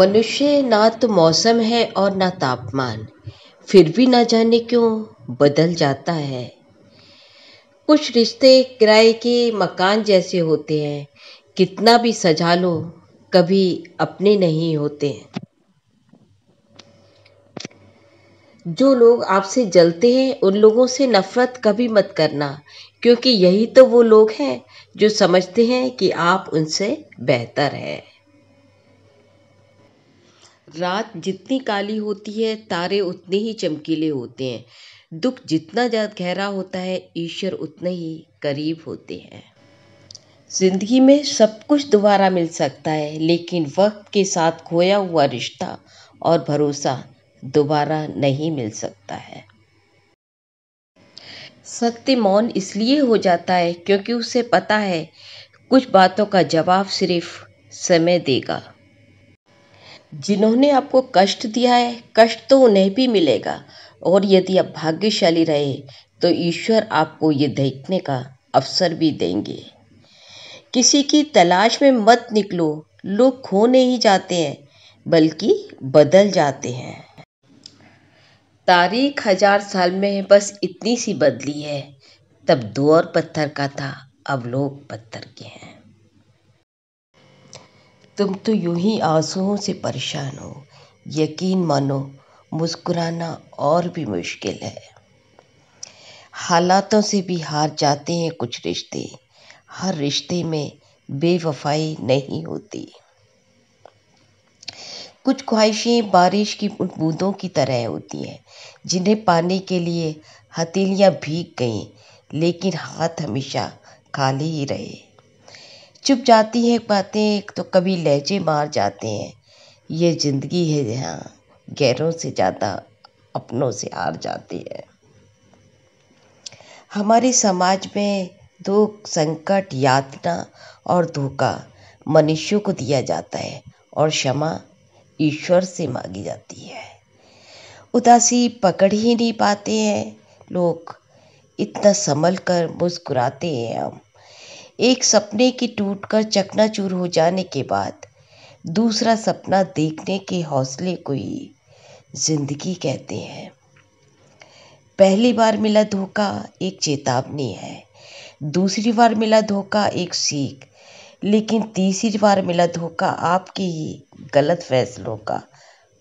मनुष्य ना तो मौसम है और ना तापमान फिर भी ना जाने क्यों बदल जाता है कुछ रिश्ते किराए के मकान जैसे होते हैं कितना भी सजा लो कभी अपने नहीं होते हैं जो लोग आपसे जलते हैं उन लोगों से नफरत कभी मत करना क्योंकि यही तो वो लोग हैं जो समझते हैं कि आप उनसे बेहतर हैं रात जितनी काली होती है तारे उतने ही चमकीले होते हैं दुख जितना ज़्यादा गहरा होता है ईश्वर उतने ही करीब होते हैं जिंदगी में सब कुछ दोबारा मिल सकता है लेकिन वक्त के साथ खोया हुआ रिश्ता और भरोसा दोबारा नहीं मिल सकता है सत्य मौन इसलिए हो जाता है क्योंकि उसे पता है कुछ बातों का जवाब सिर्फ समय देगा जिन्होंने आपको कष्ट दिया है कष्ट तो उन्हें भी मिलेगा और यदि आप भाग्यशाली रहे तो ईश्वर आपको ये देखने का अवसर भी देंगे किसी की तलाश में मत निकलो लोग खो नहीं जाते हैं बल्कि बदल जाते हैं तारीख हजार साल में बस इतनी सी बदली है तब दो और पत्थर का था अब लोग पत्थर के हैं तुम तो यूं ही आंसुओं से परेशान हो यकीन मानो मुस्कुराना और भी मुश्किल है हालातों से भी हार जाते हैं कुछ रिश्ते हर रिश्ते में बेवफाई नहीं होती कुछ ख्वाहिशें बारिश की बूंदों की तरह होती हैं जिन्हें पाने के लिए हथेलियाँ भीग गईं लेकिन हाथ हमेशा खाली ही रहे चुप जाती है बातें तो कभी लहजे मार जाते हैं ये ज़िंदगी है जहाँ गैरों से ज़्यादा अपनों से हार जाती है हमारे समाज में दुख संकट यातना और धोखा मनुष्यों को दिया जाता है और क्षमा ईश्वर से मांगी जाती है उदासी पकड़ ही नहीं पाते हैं लोग इतना संभल कर मुस्कुराते हैं हम एक सपने के टूटकर चकनाचूर हो जाने के बाद दूसरा सपना देखने के हौसले को ही जिंदगी कहते हैं पहली बार मिला धोखा एक चेतावनी है दूसरी बार मिला धोखा एक सीख लेकिन तीसरी बार मिला धोखा आपके ही गलत फैसलों का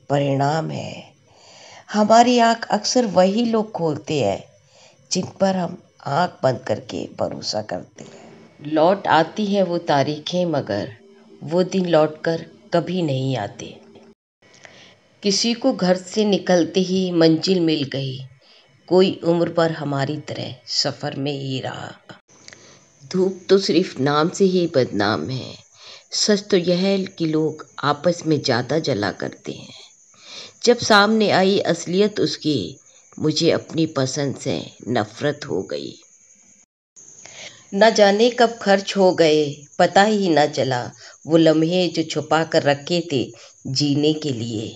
परिणाम है हमारी आंख अक्सर वही लोग खोलते हैं जिन पर हम आंख बंद करके भरोसा करते हैं लौट आती हैं वो तारीखें मगर वो दिन लौट कर कभी नहीं आते किसी को घर से निकलते ही मंजिल मिल गई कोई उम्र पर हमारी तरह सफ़र में ही रहा धूप तो सिर्फ नाम से ही बदनाम है सच तो यह है कि लोग आपस में ज़्यादा जला करते हैं जब सामने आई असलियत उसकी मुझे अपनी पसंद से नफ़रत हो गई न जाने कब खर्च हो गए पता ही न चला वो लम्हे जो छुपा कर रखे थे जीने के लिए